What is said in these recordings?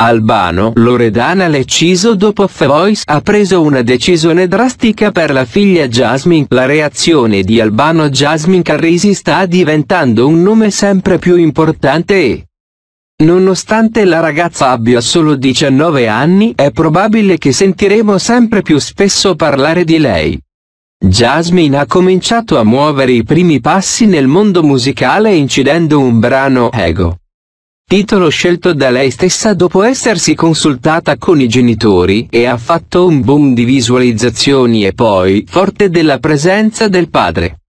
Albano Loredana l'ecciso dopo The Voice ha preso una decisione drastica per la figlia Jasmine. La reazione di Albano Jasmine Carrisi sta diventando un nome sempre più importante e Nonostante la ragazza abbia solo 19 anni è probabile che sentiremo sempre più spesso parlare di lei. Jasmine ha cominciato a muovere i primi passi nel mondo musicale incidendo un brano Ego titolo scelto da lei stessa dopo essersi consultata con i genitori e ha fatto un boom di visualizzazioni e poi forte della presenza del padre.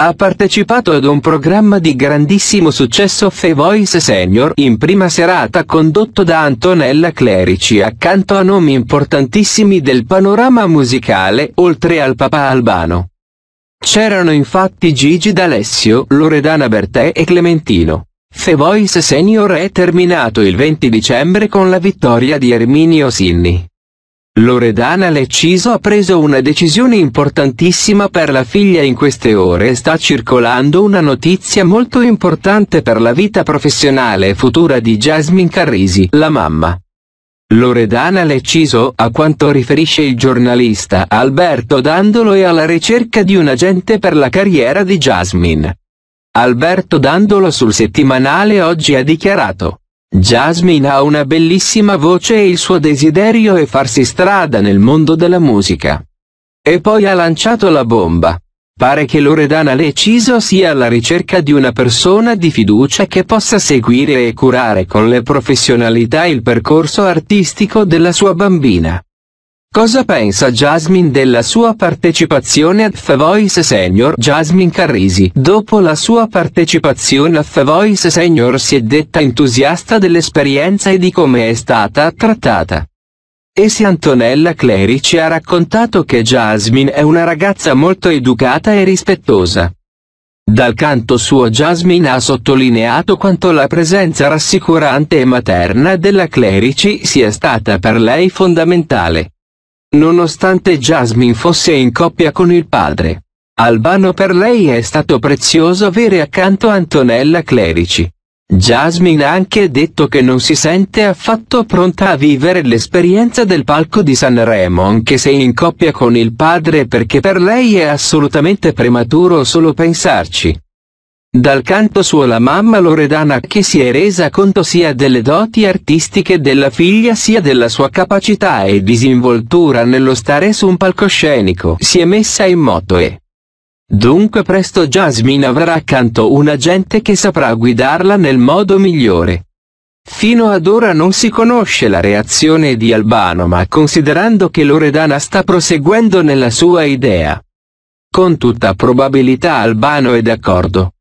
Ha partecipato ad un programma di grandissimo successo The Voice Senior in prima serata condotto da Antonella Clerici accanto a nomi importantissimi del panorama musicale oltre al papà albano. C'erano infatti Gigi D'Alessio, Loredana Bertè e Clementino. The Voice Senior è terminato il 20 dicembre con la vittoria di Erminio Sinni. Loredana Lecciso ha preso una decisione importantissima per la figlia in queste ore e sta circolando una notizia molto importante per la vita professionale e futura di Jasmine Carrisi, la mamma. Loredana Lecciso, a quanto riferisce il giornalista Alberto Dandolo è alla ricerca di un agente per la carriera di Jasmine. Alberto Dandolo sul settimanale oggi ha dichiarato. Jasmine ha una bellissima voce e il suo desiderio è farsi strada nel mondo della musica. E poi ha lanciato la bomba. Pare che Loredana Leciso sia alla ricerca di una persona di fiducia che possa seguire e curare con le professionalità il percorso artistico della sua bambina. Cosa pensa Jasmine della sua partecipazione a The Voice Senior? Jasmine Carrisi, dopo la sua partecipazione a The Voice Senior si è detta entusiasta dell'esperienza e di come è stata trattata. E se Antonella Clerici ha raccontato che Jasmine è una ragazza molto educata e rispettosa. Dal canto suo Jasmine ha sottolineato quanto la presenza rassicurante e materna della Clerici sia stata per lei fondamentale. Nonostante Jasmine fosse in coppia con il padre, Albano per lei è stato prezioso avere accanto Antonella Clerici. Jasmine ha anche detto che non si sente affatto pronta a vivere l'esperienza del palco di Sanremo anche se in coppia con il padre perché per lei è assolutamente prematuro solo pensarci. Dal canto suo la mamma Loredana che si è resa conto sia delle doti artistiche della figlia sia della sua capacità e disinvoltura nello stare su un palcoscenico si è messa in moto e Dunque presto Jasmine avrà accanto un agente che saprà guidarla nel modo migliore. Fino ad ora non si conosce la reazione di Albano ma considerando che Loredana sta proseguendo nella sua idea. Con tutta probabilità Albano è d'accordo.